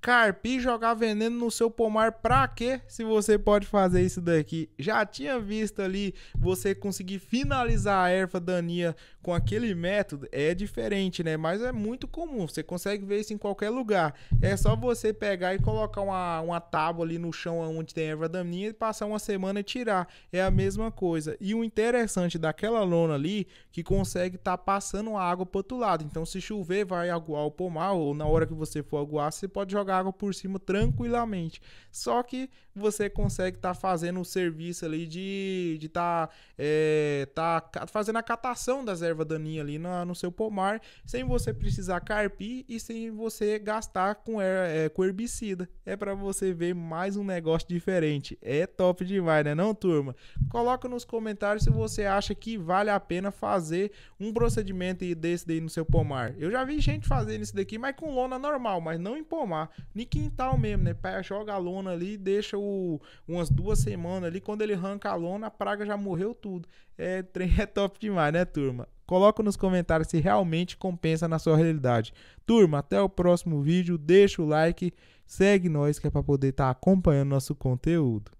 Carpi jogar veneno no seu pomar pra quê? Se você pode fazer isso daqui. Já tinha visto ali você conseguir finalizar a erva daninha com aquele método. É diferente, né? Mas é muito comum. Você consegue ver isso em qualquer lugar. É só você pegar e colocar uma, uma tábua ali no chão onde tem erva daninha e passar uma semana e tirar. É a mesma coisa. E o interessante daquela lona ali que consegue estar tá passando a água pro outro lado. Então se chover, vai aguar o pomar ou na hora que você for aguar, você pode jogar água por cima tranquilamente. Só que você consegue estar tá fazendo o um serviço ali de estar de tá, é, tá fazendo a catação das ervas daninhas ali no seu pomar, sem você precisar carpir e sem você gastar com, er, é, com herbicida. É para você ver mais um negócio diferente. É top demais, né não, turma? Coloca nos comentários se você acha que vale a pena fazer um procedimento desse daí no seu pomar. Eu já vi gente fazendo isso daqui, mas com lona normal, mas não em pomar nem quintal mesmo, né? joga a lona ali, deixa o, umas duas semanas ali. Quando ele arranca a lona, a praga já morreu tudo. É, trem é top demais, né, turma? Coloca nos comentários se realmente compensa na sua realidade. Turma, até o próximo vídeo. Deixa o like, segue nós que é para poder estar tá acompanhando nosso conteúdo.